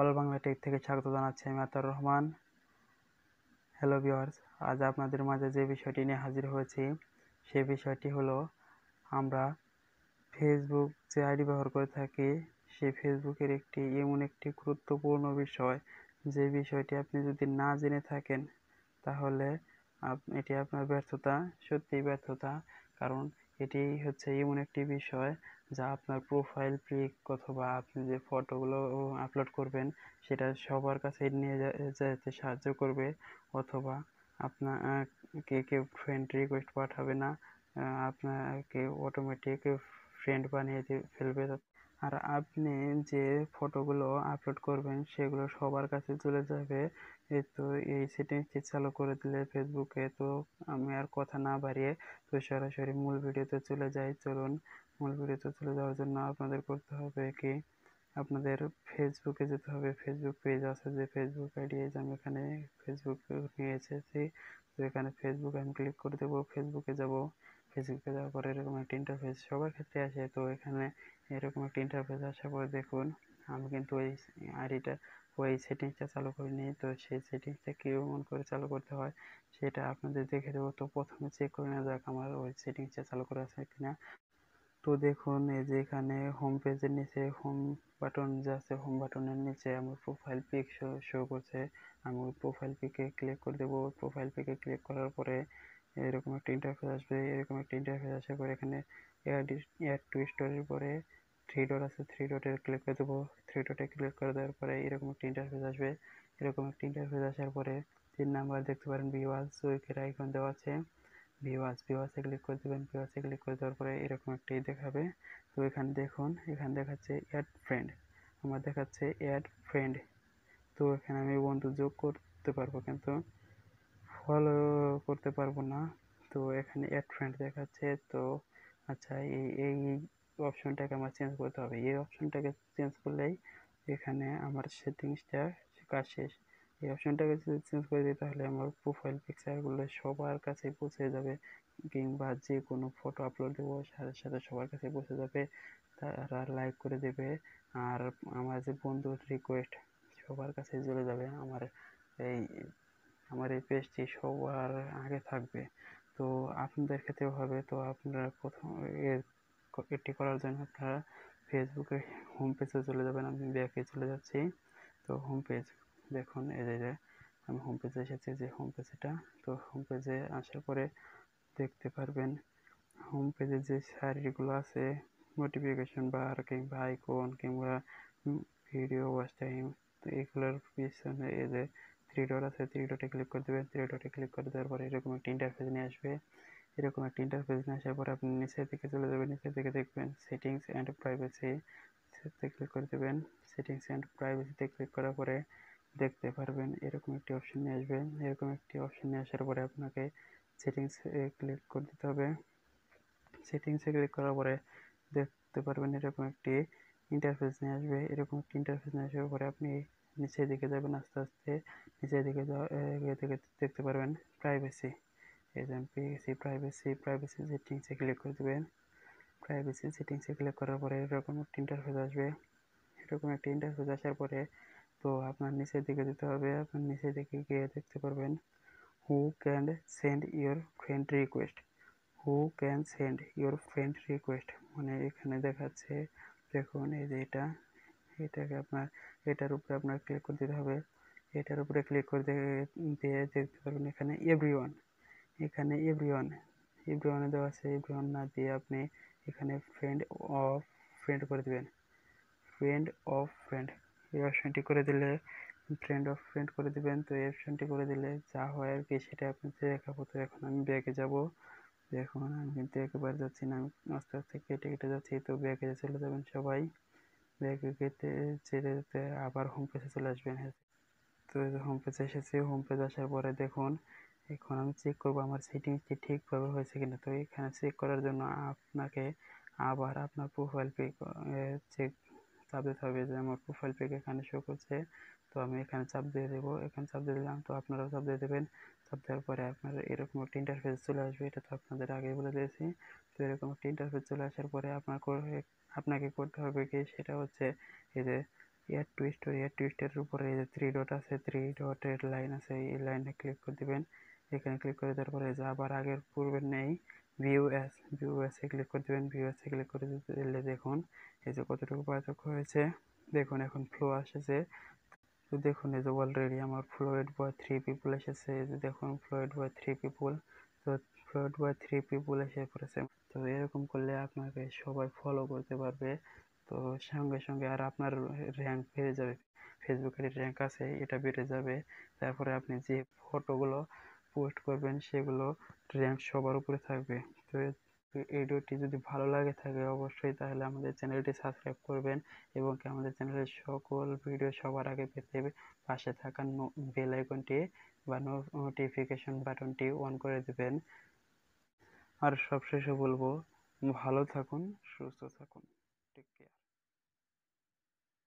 all Bangla take থেকে স্বাগত জানাচ্ছি আমি আতর রহমান হ্যালো ভিওয়ার্স আজ আপনাদের মাঝে যে বিষয়টি নিয়ে হাজির হয়েছি সে বিষয়টি হলো আমরা ফেসবুক যে আইডি ব্যবহার করে থাকি সেই ফেসবুকের একটি এমন একটি গুরুত্বপূর্ণ বিষয় যে বিষয়টি আপনি যদি না জেনে থাকেন তাহলে এটি আপনার ব্যর্থতা সত্যিই ব্যর্থতা কারণ এটি হচ্ছে এমন একটি বিষয় যা আপনার প্রোফাইল পিক অথবা আপনি যে ফটোগুলো আপলোড করবেন সেটা সবার কাছে নিয়ে যেতে সাহায্য করবে অথবা আপনাকে কেউ ফ্রেন্ড রিকোয়েস্ট পাঠাবে না আপনাকে অটোমেটিক ফ্রেন্ড বানিয়ে ফেলবে আর আপনি যে ফটোগুলো আপলোড করবেন সেগুলো সবার কাছে চলে যাবে এই তো এই সেটিংসটি চালু করে দিলে ফেসবুকে তো আমি আর কথা না বাড়িয়ে তো সরাসরি মূল ভিডিওতে চলে যাই চলুন মূল ভিডিওতে চলে যাওয়ার জন্য আপনাদের করতে হবে কি আপনাদের ফেসবুকে যেতে হবে ফেসবুক পেজ আছে যে ফেসবুক আইডি আমি এখানে ফেসবুক নিয়ে এসেছি তো এখানে ফেসবুক আমি ক্লিক করে দেবো ফেসবুকে যাব ফেসবুকে যাওয়ার পরে এরকম একটা ইন্টারফেস সবার ক্ষেত্রে আসে তো এখানে এরকম একটা ইন্টারফেস আসার পরে দেখুন আমি কিন্তু ওই আইডিটা ওই সেটিংসটা চালু করিনি তো সেই সেটিংসটা কীরকম করে চালু করতে হয় সেটা আপনাদের দেখে দেবো তো প্রথমে চেক করে নেওয়া যাক আমার ওই সেটিংসটা চালু করা আছে কিনা তো দেখুন এই যে এখানে হোম পেজের নিচে হোম বাটন যে আছে হোম বাটনের নিচে আমার প্রোফাইল পিক শো শো করছে আমি ওই প্রোফাইল পিকে ক্লিক করে দেবো প্রোফাইল পিকে ক্লিক করার পরে এরকম একটা ইন্টারফেস আসবে এরকম একটা ইন্টারফেস আসার পরে এখানে এয়ার এয়ার টু স্টোরের পরে থ্রি ডট আছে থ্রি ডটে ক্লিক করে দেবো থ্রি ডটে ক্লিক করে দেওয়ার পরে এরকম একটা ইন্টারফেস আসবে এরকম একটা ইন্টারফেস আসার পরে তিন নাম্বার দেখতে পারেন ভিওয়াজ উইকের আইকন দেওয়া আছে ভিওয়াজ ভিওয়াজে ক্লিক করে দেবেন ভিওয়াজে ক্লিক করে দেওয়ার পরে এরকম একটাই দেখাবে তো এখানে দেখুন এখানে দেখাচ্ছে অ্যাড ফ্রেন্ড আমার দেখাচ্ছে অ্যাড ফ্রেন্ড তো এখানে আমি বন্ধু যোগ করতে পারবো কিন্তু ফলো করতে পারবো না তো এখানে অ্যাড ফ্রেন্ড দেখাচ্ছে তো আচ্ছা এই এই অপশনটাকে আমার চেঞ্জ করতে হবে এই অপশনটাকে চেঞ্জ করলেই এখানে আমার সেটিংসটা কাজ শেষ এই অপশনটাকে যদি চেঞ্জ করে দিই তাহলে আমার প্রোফাইল পিকচারগুলো সবার কাছে পৌঁছে যাবে কিংবা যে কোনো ফটো আপলোড দেবো সাথে সাথে সবার কাছে পৌঁছে যাবে তারা লাইক করে দেবে আর আমার যে বন্ধুর রিকোয়েস্ট সবার কাছে চলে যাবে আমার এই আমার এই পেজটি সবার আগে থাকবে তো আপনাদের ক্ষেত্রেও হবে তো আপনারা প্রথম এর এটি করার জন্য আপনারা ফেসবুকে হোম পেজে চলে যাবেন আমি ব্যাকে চলে যাচ্ছি তো হোম পেজ দেখুন এই যে আমি হোম পেজে এসেছি যে হোম পেজটা তো হোম পেজে আসার পরে দেখতে পারবেন হোম পেজে যে শাড়িগুলো আছে নোটিফিকেশন বার কিংবা আইকন কিংবা ভিডিও ওয়াচ টাইম তো এগুলোর পিছনে এই যে থ্রি ডট আছে থ্রি ডটে ক্লিক করে দেবেন থ্রি ডটে ক্লিক করে দেওয়ার পরে এরকম একটি ইন্টারফেস নিয়ে আসবে এরকম একটি ইন্টারফেস নিয়ে আসার পরে আপনি নিচের দিকে চলে যাবেন নিচের দিকে দেখবেন সেটিংস অ্যান্ড প্রাইভেসি সেটিতে ক্লিক করে দেবেন সেটিংস অ্যান্ড প্রাইভেসিতে ক্লিক করার পরে দেখতে পারবেন এরকম একটি অপশন নিয়ে আসবে এরকম একটি অপশন নিয়ে আসার পরে আপনাকে সেটিংসে ক্লিক করে দিতে হবে সেটিংসে ক্লিক করার পরে দেখতে পারবেন এরকম একটি ইন্টারফেস নিয়ে আসবে এরকম একটি ইন্টারফেস নিয়ে আসার পরে আপনি নিচের দিকে যাবেন আস্তে আস্তে নিচের দিকে থেকে দেখতে পারবেন প্রাইভেসি এই যে পিএসি প্রাইভেসি প্রাইভেসি সেটিংসে ক্লিক করে দেবেন প্রাইভেসি সেটিংসে ক্লিক করার পরে এরকম একটা ইন্টারফেস আসবে এরকম একটা ইন্টারফেস আসার পরে তো আপনার নিচের দিকে যেতে হবে আপনার নিচের দিকে গিয়ে দেখতে পারবেন who can send your friend request who can send your friend request মানে এখানে দেখাচ্ছে দেখুন এই যে এটা এটাকে আপনার এটার উপরে আপনার ক্লিক করে দিতে হবে এটার উপরে ক্লিক করে দিয়ে দেখতে পারবেন এখানে ওয়ান এখানে এভরি ওয়ানে দেওয়া আছে ওয়ান না দিয়ে আপনি এখানে ফ্রেন্ড অফ ফ্রেন্ড করে দেবেন ফ্রেন্ড অফ ফ্রেন্ড এই অপশানটি করে দিলে ফ্রেন্ড অফ ফ্রেন্ড করে দেবেন তো এই অপশানটি করে দিলে যা হয় আর কি সেটা আপনি দেখাবো তো এখন আমি ব্যাগে যাব দেখুন আমি কিন্তু একেবারে যাচ্ছি না আমি আস্তে আস্তে কেটে কেটে যাচ্ছি তো ব্যাগে চলে যাবেন সবাই ব্যাক উইকেটে ছেড়ে দিতে আবার হোম পেজে চলে আসবেন তো হোম পেজে এসেছি হোম পেজ আসার পরে দেখুন এখন আমি চেক করবো আমার সেটিংসটি ঠিকভাবে হয়েছে কিনা তো এখানে চেক করার জন্য আপনাকে আবার আপনার প্রোফাইল পিক চেক চাপ দিতে হবে যে আমার প্রোফাইল পিক এখানে শো করছে তো আমি এখানে চাপ দিয়ে দেবো এখানে চাপ দিয়ে দিলাম তো আপনারাও চাপ দিয়ে দেবেন চাপ দেওয়ার পরে আপনার এরকম একটা ইন্টারফেস চলে আসবে এটা তো আপনাদের আগেই বলে দিয়েছি তো এরকম একটা ইন্টারফেস চলে আসার পরে আপনার আপনাকে করতে হবে কি সেটা হচ্ছে এই যে এয়ার টুইস্ট এয়ার টুইস্টের উপরে এই যে থ্রি ডট আছে থ্রি ডটের লাইন আছে এই লাইনে ক্লিক করে দেবেন এখানে ক্লিক করে দেওয়ার পরে যা আবার আগের পূর্বে নেই ভিউএস ভিউএসে ক্লিক করে দেবেন ভিউএসে ক্লিক করে দিলে দেখুন এই যে কতটুকু পার্থক্য হয়েছে দেখুন এখন ফ্লো আসেছে তো দেখুন এই যে অলরেডি আমার ফ্লোয়েড বয় থ্রি পিপুল এসেছে এই যে দেখুন ফ্লোয়েড বয় থ্রি পিপুল তো ফ্লোয়েড বয় থ্রি পিপুল এসে পড়েছে তো এরকম করলে আপনাকে সবাই ফলো করতে পারবে তো সঙ্গে সঙ্গে আর আপনার র্যাঙ্ক বেড়ে যাবে ফেসবুকের র্যাঙ্ক আছে এটা বেড়ে যাবে তারপরে আপনি যে ফটোগুলো পোস্ট করবেন সেগুলো র্যাঙ্ক সবার উপরে থাকবে তো ভিডিওটি যদি ভালো লাগে থাকে অবশ্যই তাহলে আমাদের চ্যানেলটি সাবস্ক্রাইব করবেন এবং আমাদের চ্যানেলের সকল ভিডিও সবার আগে পেতে পাশে থাকা বেল আইকনটি বা নোটিফিকেশন বাটনটি অন করে দেবেন আর সবশেষে বলবো ভালো থাকুন সুস্থ থাকুন